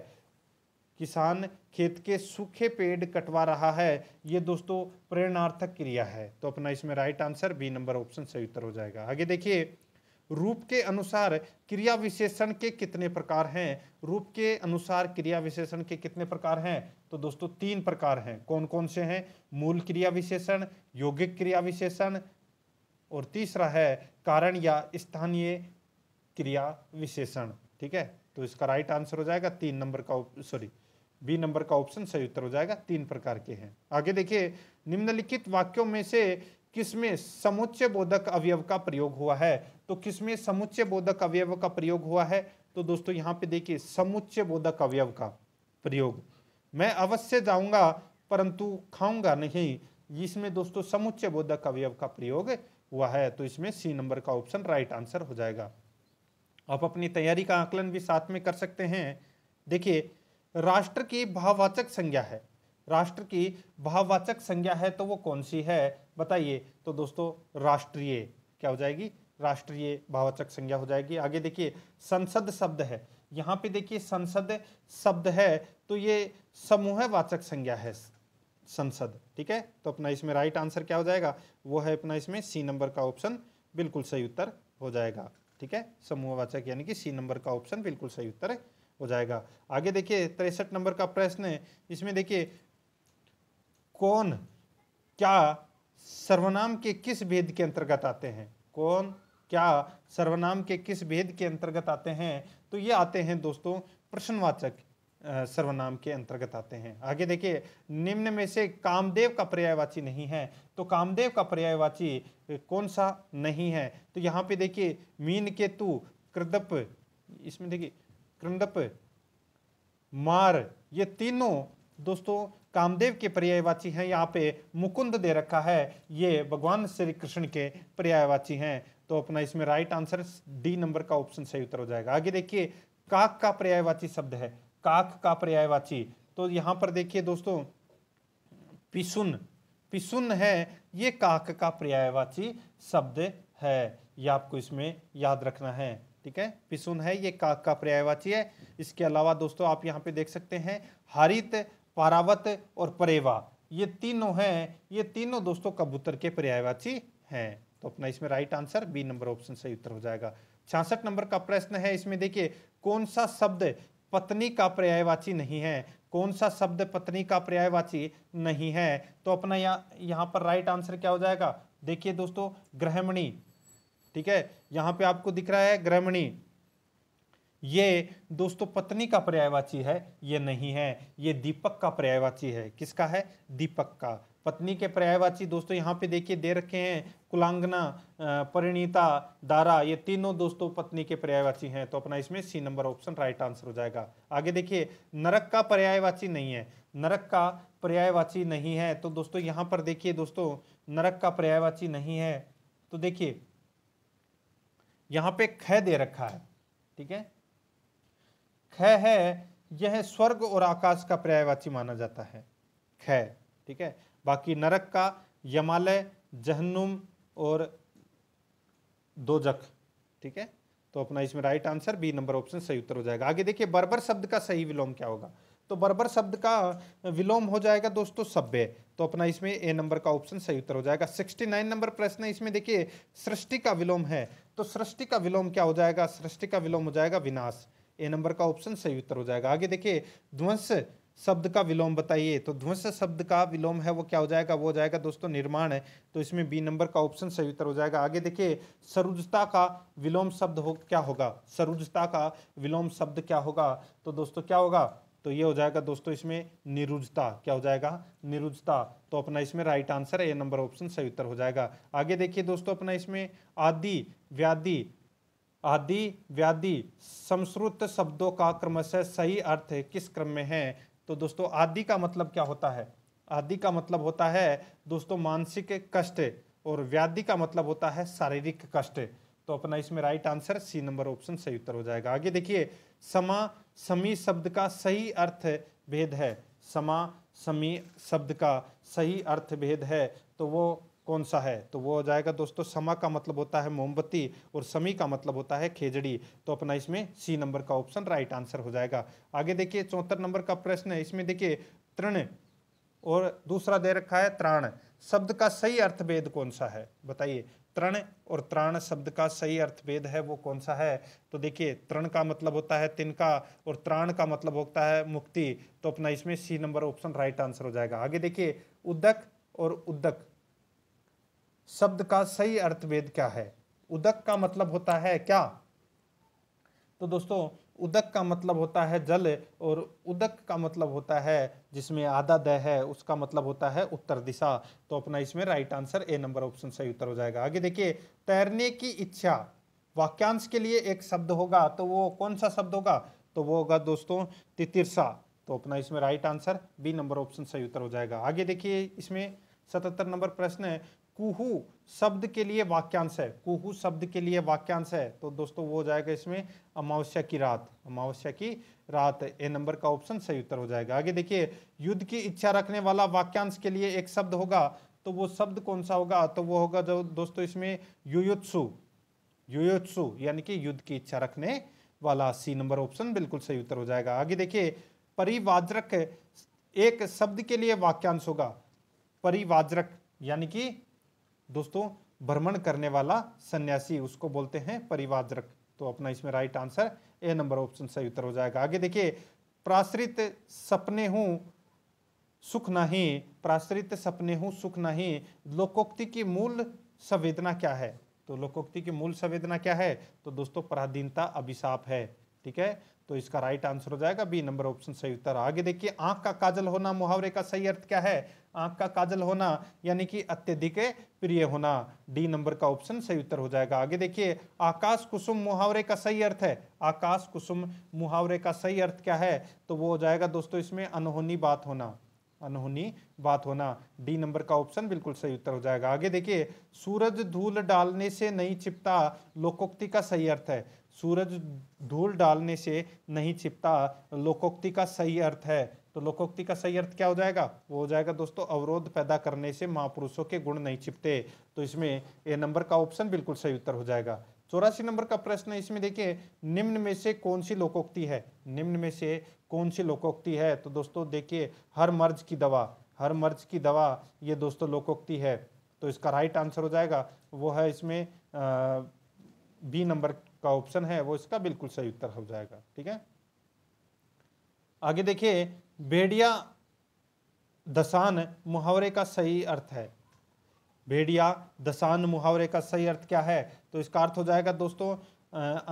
किसान खेत के सूखे पेड़ कटवा रहा है ये दोस्तों प्रेरणार्थक क्रिया है तो अपना इसमें right answer B number option सही उत्तर हो जाएगा आगे देखिए रूप के अनुसार क्रिया विशेषण के कितने प्रकार हैं रूप के अनुसार क्रिया विशेषण के कितने प्रकार हैं तो दोस्तों तीन प्रकार हैं कौन कौन से हैं मूल क्रिया विशेषण यौगिक क्रिया विशेषण और तीसरा है कारण या स्थानीय क्रिया विशेषण ठीक है तो इसका राइट आंसर हो जाएगा तीन नंबर का सॉरी बी नंबर का ऑप्शन सही उत्तर हो जाएगा तीन प्रकार के हैं आगे देखिए निम्नलिखित वाक्यों में से किसमें समुच्चय बोधक अवयव का प्रयोग हुआ है तो किसमें समुच्चय बोधक अवयव का प्रयोग हुआ है तो दोस्तों यहाँ पे देखिए समुच्चय बोधक अवयव का प्रयोग मैं अवश्य जाऊंगा परंतु खाऊंगा नहीं इसमें दोस्तों समुच्चय बोधक अवयव का प्रयोग हुआ है तो इसमें सी नंबर का ऑप्शन राइट आंसर हो जाएगा आप अपनी तैयारी का आकलन भी साथ में कर सकते हैं देखिए राष्ट्र की भाववाचक संज्ञा है राष्ट्र की भाववाचक संज्ञा है तो वो कौन सी है बताइए तो दोस्तों राष्ट्रीय क्या हो जाएगी राष्ट्रीय भाववाचक संज्ञा हो जाएगी आगे देखिए संसद शब्द है यहाँ पे देखिए संसद शब्द है तो ये समूह वाचक संज्ञा है संसद ठीक है तो अपना इसमें राइट आंसर क्या हो जाएगा वो है अपना इसमें सी नंबर का ऑप्शन बिल्कुल सही उत्तर हो जाएगा ठीक है समूहवाचक यानी कि सी नंबर का ऑप्शन बिल्कुल सही उत्तर हो जाएगा आगे देखिए तिरसठ नंबर का प्रश्न है इसमें देखिए कौन क्या सर्वनाम के किस भेद के अंतर्गत आते हैं कौन क्या सर्वनाम के किस भेद के अंतर्गत आते हैं तो ये आते हैं दोस्तों प्रश्नवाचक सर्वनाम के अंतर्गत आते हैं आगे देखिए निम्न में से कामदेव का पर्यायवाची नहीं है तो कामदेव का पर्यायवाची कौन सा नहीं है तो यहाँ पे देखिए मीन केतु कृदप इसमें देखिए कृदप मार ये तीनों दोस्तों कामदेव के पर्यायवाची हैं यहाँ पे मुकुंद दे रखा है ये भगवान श्री कृष्ण के पर्यायवाची हैं तो अपना इसमें राइट आंसर डी नंबर का ऑप्शन सही उत्तर हो जाएगा आगे देखिए काक का पर्यायवाची शब्द है काक का पर्यायवाची तो यहाँ पर देखिए दोस्तों पिसुन पिसुन है ये काक का पर्यायवाची शब्द है ये आपको इसमें याद रखना है ठीक है पिसुन है ये काक का पर्यायवाची है इसके अलावा दोस्तों आप यहाँ पे देख सकते हैं हरित पारावत और परेवा ये तीनों हैं ये तीनों दोस्तों कबूतर के पर्यायवाची हैं तो अपना इसमें right answer B number option सही उत्तर हो जाएगा छियासठ नंबर का प्रश्न है इसमें देखिए कौन सा शब्द पत्नी का पर्यायवाची नहीं है कौन सा शब्द पत्नी का पर्यायवाची नहीं है तो अपना यहाँ यहाँ पर राइट आंसर क्या हो जाएगा देखिए दोस्तों ग्रहमणी ठीक है यहाँ पे आपको दिख रहा है ग्रहमणी ये दोस्तों पत्नी का पर्यायवाची है ये नहीं है ये दीपक का पर्यायवाची है किसका है दीपक का पत्नी के पर्यायवाची दोस्तों यहाँ पे देखिए दे रखे हैं कुलांगना परिणीता दारा ये तीनों दोस्तों पत्नी के पर्यायवाची हैं तो अपना इसमें C number option right answer हो जाएगा आगे देखिए नरक का पर्यायवाची नहीं है नरक का पर्यायवाची नहीं है तो दोस्तों यहाँ पर देखिए दोस्तों नरक का पर्यायवाची नहीं है तो देखिए यहाँ पे ख दे रखा है ठीक है ख है यह स्वर्ग और आकाश का पर्यायवाची माना जाता है ख ठीक है बाकी नरक का यमालय जहन्नुम और दोजख ठीक है तो अपना इसमें right answer B number option सही उत्तर हो जाएगा आगे देखिए बर्बर शब्द का सही विलोम क्या होगा तो बर्बर शब्द का विलोम हो जाएगा दोस्तों सभ्य तो अपना इसमें ए नंबर का ऑप्शन सही उत्तर हो जाएगा 69 नंबर प्रश्न है इसमें देखिए सृष्टि का विलोम है तो सृष्टि का विलोम क्या हो जाएगा सृष्टि का विलोम हो जाएगा विनाश ए नंबर का ऑप्शन सही उत्तर हो जाएगा आगे देखिए ध्वंस शब्द का विलोम बताइए तो ध्वंस शब्द का विलोम है वो क्या हो जाएगा वो हो जाएगा दोस्तों निर्माण है तो इसमें बी नंबर का ऑप्शन सही उत्तर हो जाएगा आगे देखिए सरुजता का विलोम शब्द हो क्या होगा सरुजता का विलोम शब्द क्या होगा तो दोस्तों क्या होगा तो ये हो जाएगा दोस्तों इसमें निरुजता क्या हो जाएगा निरुजता तो अपना इसमें राइट आंसर है ए नंबर ऑप्शन सही उत्तर हो जाएगा आगे देखिए दोस्तों अपना इसमें आदि व्याधि आदि व्याधि संस्कृत शब्दों का क्रमशः सही अर्थ किस क्रम में है तो दोस्तों आदि का मतलब क्या होता है आदि का मतलब होता है दोस्तों मानसिक कष्ट और व्याधि का मतलब होता है शारीरिक कष्ट तो अपना इसमें right answer C number option सही उत्तर हो जाएगा आगे देखिए समा समी शब्द का सही अर्थ भेद है समा समी शब्द का सही अर्थ भेद है तो वो कौन सा है तो वो हो जाएगा दोस्तों समा का मतलब होता है मोमबत्ती और समी का मतलब होता है खेजड़ी तो अपना इसमें सी नंबर का ऑप्शन राइट आंसर हो जाएगा आगे देखिए चौहत्तर नंबर का प्रश्न है इसमें देखिए तृण और दूसरा दे रखा है त्राण शब्द का सही अर्थभेद कौन सा है बताइए तृण और त्राण शब्द का सही अर्थभेद है वो कौन सा है तो देखिए तृण का मतलब होता है तिनका और त्राण का मतलब होता है मुक्ति तो अपना इसमें C number option right answer हो जाएगा आगे देखिए उद्दक और उद्दक शब्द का सही अर्थ वेद क्या है उदक का मतलब होता है क्या तो दोस्तों उदक का मतलब होता है जल और उदक का मतलब होता है जिसमें आधा दह है उसका मतलब होता है उत्तर दिशा तो अपना इसमें right answer A number option सही उत्तर हो जाएगा आगे देखिए तैरने की इच्छा वाक्यांश के लिए एक शब्द होगा तो वो कौन सा शब्द होगा तो वो होगा दोस्तों तितिरसा तो अपना इसमें right answer B number option सही उत्तर हो जाएगा आगे देखिए इसमें सतहत्तर नंबर प्रश्न है कुहू शब्द के लिए वाक्यांश है कुहू शब्द के लिए वाक्यांश है तो दोस्तों वो हो जाएगा इसमें अमावस्या की रात अमावस्या की रात ए नंबर का ऑप्शन सही उत्तर हो जाएगा आगे देखिए युद्ध की इच्छा रखने वाला वाक्यांश के लिए एक शब्द होगा तो वो शब्द कौन सा होगा तो वो होगा जो दोस्तों इसमें युयुत्सु युयुत्सु यानी कि युद्ध की इच्छा रखने वाला सी नंबर ऑप्शन बिल्कुल सही उत्तर हो जाएगा आगे देखिए परिवाजरक एक शब्द के लिए वाक्यांश होगा परिवाजरक यानी कि दोस्तों भ्रमण करने वाला सन्यासी उसको बोलते हैं परिवाद्रक तो अपना इसमें right answer A number option सही उत्तर हो जाएगा आगे देखिए प्राश्रित सपने हूँ सुख नहीं प्राश्रित सपने हूँ सुख नहीं लोकोक्ति की मूल संवेदना क्या है तो लोकोक्ति की मूल संवेदना क्या है तो दोस्तों पराधीनता अभिशाप है ठीक है तो इसका राइट आंसर हो जाएगा बी नंबर ऑप्शन सही उत्तर आगे देखिए आंख का काजल होना मुहावरे का सही अर्थ क्या है आंख का काजल होना यानी कि अत्यधिक प्रिय होना डी नंबर का ऑप्शन सही उत्तर हो जाएगा आगे देखिए आकाश कुसुम मुहावरे का सही अर्थ है आकाश कुसुम मुहावरे का सही अर्थ क्या है तो वो हो जाएगा दोस्तों इसमें अनहोनी बात होना अनहोनी बात होना डी नंबर का ऑप्शन बिल्कुल सही उत्तर हो जाएगा आगे देखिए सूरज धूल डालने से नहीं छिपता लोकोक्ति का सही अर्थ है सूरज धूल डालने से नहीं छिपता लोकोक्ति का सही अर्थ है तो लोकोक्ति का सही अर्थ क्या हो जाएगा वो हो जाएगा दोस्तों अवरोध पैदा करने से महापुरुषों के गुण नहीं छिपते तो इसमें ए नंबर का ऑप्शन बिल्कुल सही उत्तर हो जाएगा चौरासी नंबर का प्रश्न है इसमें देखिए निम्न में से कौन सी लोकोक्ति है निम्न में से कौन सी लोकोक्ति है तो दोस्तों देखिए हर मर्ज की दवा हर मर्ज की दवा ये दोस्तों लोकोक्ति है तो इसका राइट आंसर हो जाएगा वो है इसमें बी नंबर का ऑप्शन है वो इसका बिल्कुल सही उत्तर हो जाएगा ठीक है आगे देखिए भेड़िया दसान मुहावरे का सही अर्थ है भेड़िया दसान मुहावरे का सही अर्थ क्या है तो इसका अर्थ हो जाएगा दोस्तों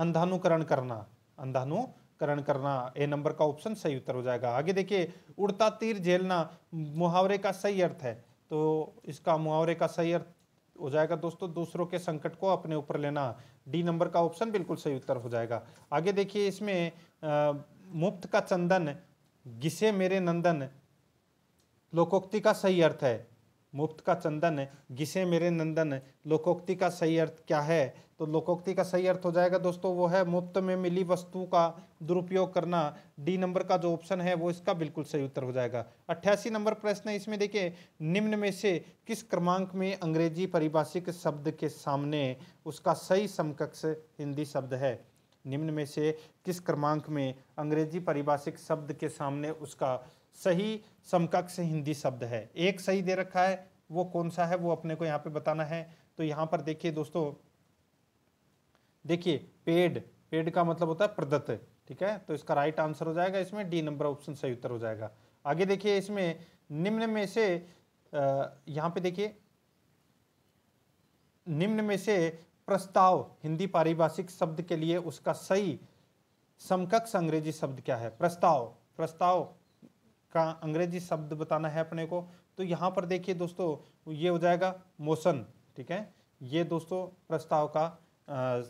अंधानुकरण करना अंधानुकरण करना ए नंबर का ऑप्शन सही उत्तर हो जाएगा आगे देखिए उड़ता तीर झेलना मुहावरे का सही अर्थ है तो इसका मुहावरे का सही अर्थ हो जाएगा दोस्तों दूसरों के संकट को अपने ऊपर लेना डी नंबर का ऑप्शन बिल्कुल सही उत्तर हो जाएगा आगे देखिए इसमें आ, मुफ्त का चंदन गिसे मेरे नंदन लोकोक्ति का सही अर्थ है मुफ्त का चंदन घिसे मेरे नंदन लोकोक्ति का सही अर्थ क्या है तो लोकोक्ति का सही अर्थ हो जाएगा दोस्तों वो है मुफ्त में मिली वस्तु का दुरुपयोग करना डी नंबर का जो ऑप्शन है वो इसका बिल्कुल सही उत्तर हो जाएगा अट्ठासी नंबर प्रश्न है इसमें देखिए निम्न में से किस क्रमांक में अंग्रेजी परिभाषिक शब्द के सामने उसका सही समकक्ष हिंदी शब्द है निम्न में से किस क्रमांक में अंग्रेजी परिभाषिक शब्द के सामने उसका सही समकक्ष हिंदी शब्द है एक सही दे रखा है वो कौन सा है वो अपने को यहाँ पे बताना है तो यहाँ पर देखिए दोस्तों देखिए पेड पेड का मतलब होता है प्रदत्त ठीक है तो इसका राइट आंसर हो जाएगा इसमें डी नंबर ऑप्शन सही उत्तर हो जाएगा आगे देखिए इसमें निम्न में से यहाँ पे देखिए निम्न में से प्रस्ताव हिंदी पारिभाषिक शब्द के लिए उसका सही समकक्ष अंग्रेजी शब्द क्या है प्रस्ताव प्रस्ताव का अंग्रेजी शब्द बताना है अपने को तो यहाँ पर देखिए दोस्तों ये हो जाएगा मोशन ठीक है ये दोस्तों प्रस्ताव का आ,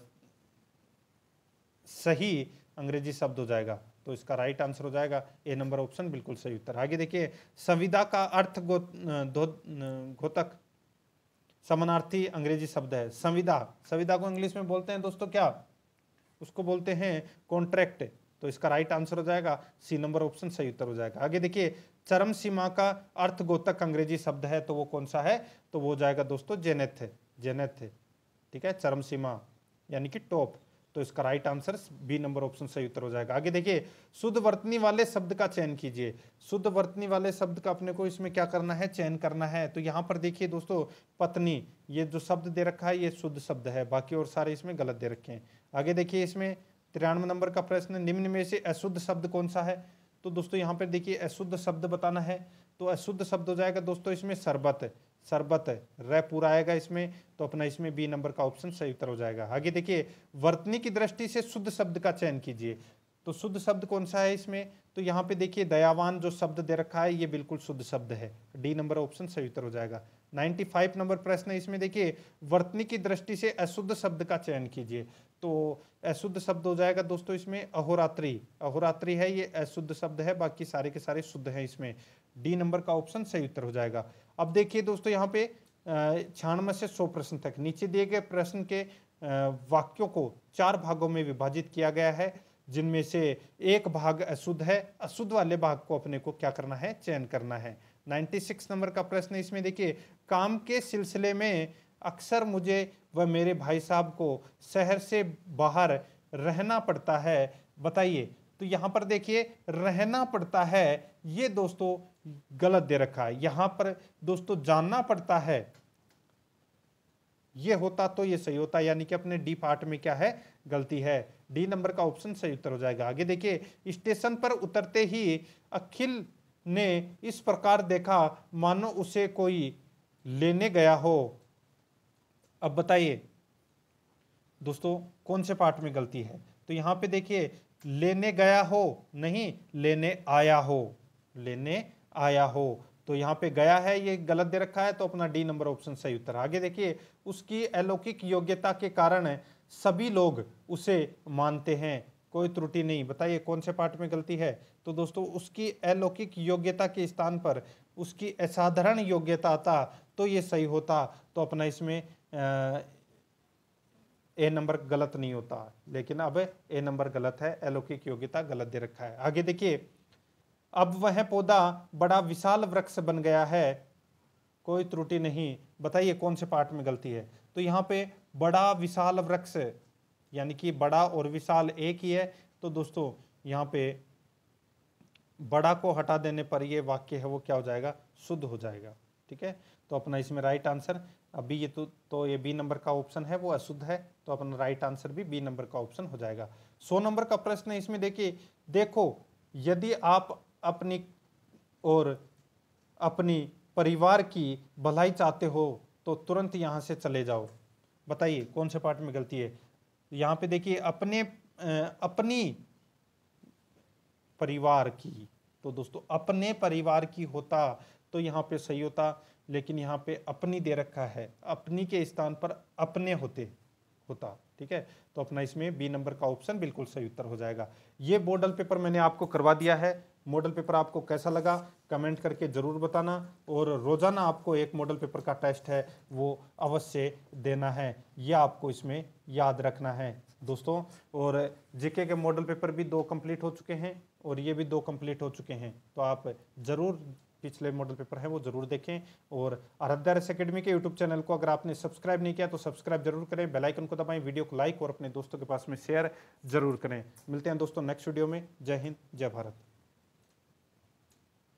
सही अंग्रेजी शब्द हो जाएगा तो इसका राइट आंसर हो जाएगा ए नंबर ऑप्शन बिल्कुल सही उत्तर आगे देखिए संविदा का अर्थ गो, घोतक समानार्थी अंग्रेजी शब्द है संविदा संविदा को इंग्लिश में बोलते हैं दोस्तों क्या उसको बोलते हैं कॉन्ट्रैक्ट तो इसका राइट आंसर हो जाएगा सी नंबर ऑप्शन सही उत्तर हो जाएगा आगे देखिए चरम सीमा का अर्थ गोतक अंग्रेजी शब्द है तो वो कौन सा है तो वो जाएगा दोस्तों जेनेथ जेनेथ ठीक है चरम सीमा यानी कि टॉप तो इसका right answer B number option सही उत्तर हो जाएगा आगे देखिए शुद्ध वर्तनी वाले शब्द का चयन कीजिए शुद्ध वर्तनी वाले शब्द का अपने को इसमें क्या करना है चयन करना है तो यहाँ पर देखिए दोस्तों पत्नी ये जो शब्द दे रखा है ये शुद्ध शब्द है बाकी और सारे इसमें गलत दे रखे हैं आगे देखिए इसमें तिरानवे नंबर का प्रश्न निम्न में से अशुद्ध शब्द कौन सा है तो दोस्तों यहाँ पर देखिए अशुद्ध शब्द बताना है तो अशुद्ध शब्द हो जाएगा दोस्तों इसमें शरबत शरबत रह पूरा आएगा इसमें तो अपना इसमें बी नंबर का ऑप्शन सही उत्तर हो जाएगा आगे देखिए वर्तनी की दृष्टि से शुद्ध शब्द का चयन कीजिए तो शुद्ध शब्द कौन सा है इसमें तो यहाँ पे देखिए दयावान जो शब्द दे रखा है ये बिल्कुल शुद्ध शब्द है डी नंबर ऑप्शन सही उत्तर हो जाएगा 95 नंबर प्रश्न है इसमें देखिए वर्तनी की दृष्टि से अशुद्ध शब्द का चयन कीजिए तो अशुद्ध शब्द हो जाएगा दोस्तों इसमें अहोरात्रि अहोरात्रि है ये अशुद्ध शब्द है बाकी सारे के सारे शुद्ध हैं इसमें डी नंबर का ऑप्शन सही उत्तर हो जाएगा अब देखिए दोस्तों यहाँ पे छियानवे से सौ प्रश्न तक नीचे दिए गए प्रश्न के वाक्यों को चार भागों में विभाजित किया गया है जिनमें से एक भाग अशुद्ध है अशुद्ध वाले भाग को अपने को क्या करना है चयन करना है 96 नंबर का प्रश्न इसमें देखिए काम के सिलसिले में अक्सर मुझे व मेरे भाई साहब को शहर से बाहर रहना पड़ता है बताइए तो यहाँ पर देखिए रहना पड़ता है ये दोस्तों गलत दे रखा है यहाँ पर दोस्तों जानना पड़ता है ये होता तो ये सही होता यानी कि अपने डी पार्ट में क्या है गलती है डी नंबर का ऑप्शन सही उत्तर हो जाएगा आगे देखिए स्टेशन पर उतरते ही अखिल ने इस प्रकार देखा मानो उसे कोई लेने गया हो अब बताइए दोस्तों कौन से पार्ट में गलती है तो यहां पे देखिए लेने गया हो नहीं लेने आया हो लेने आया हो तो यहाँ पे गया है ये गलत दे रखा है तो अपना डी नंबर ऑप्शन सही उत्तर आगे देखिए उसकी अलौकिक योग्यता के कारण सभी लोग उसे मानते हैं कोई त्रुटि नहीं बताइए कौन से पार्ट में गलती है तो दोस्तों उसकी अलौकिक योग्यता के स्थान पर उसकी असाधारण योग्यता आता तो ये सही होता तो अपना इसमें ए नंबर गलत नहीं होता लेकिन अब ए नंबर गलत है अलौकिक योग्यता गलत दे रखा है आगे देखिए अब वह पौधा बड़ा विशाल वृक्ष बन गया है कोई त्रुटि नहीं बताइए कौन से पार्ट में गलती है तो यहाँ पे बड़ा विशाल वृक्ष यानी कि बड़ा और विशाल एक ही है तो दोस्तों यहाँ पे बड़ा को हटा देने पर ये वाक्य है वो क्या हो जाएगा शुद्ध हो जाएगा ठीक है तो अपना इसमें राइट आंसर अभी ये तो तो ये बी नंबर का ऑप्शन है वो अशुद्ध है तो अपना राइट आंसर भी बी नंबर का ऑप्शन हो जाएगा सौ नंबर का प्रश्न है इसमें देखिए देखो यदि आप अपनी और अपनी परिवार की भलाई चाहते हो तो तुरंत यहाँ से चले जाओ बताइए कौन से पार्ट में गलती है यहाँ पे देखिए अपने अपनी परिवार की तो दोस्तों अपने परिवार की होता तो यहाँ पे सही होता लेकिन यहाँ पे अपनी दे रखा है अपनी के स्थान पर अपने होते होता ठीक है तो अपना इसमें बी नंबर का ऑप्शन बिल्कुल सही उत्तर हो जाएगा ये बोर्डल पेपर मैंने आपको करवा दिया है मॉडल पेपर आपको कैसा लगा कमेंट करके ज़रूर बताना और रोज़ाना आपको एक मॉडल पेपर का टेस्ट है वो अवश्य देना है यह आपको इसमें याद रखना है दोस्तों और जीके के मॉडल पेपर भी दो कंप्लीट हो चुके हैं और ये भी दो कंप्लीट हो चुके हैं तो आप ज़रूर पिछले मॉडल पेपर हैं वो जरूर देखें और आराध्या रस अकेडमी के यूट्यूब चैनल को अगर आपने सब्सक्राइब नहीं किया तो सब्सक्राइब जरूर करें बेलाइकन को दबाएं वीडियो को लाइक और अपने दोस्तों के पास में शेयर जरूर करें मिलते हैं दोस्तों नेक्स्ट वीडियो में जय हिंद जय भारत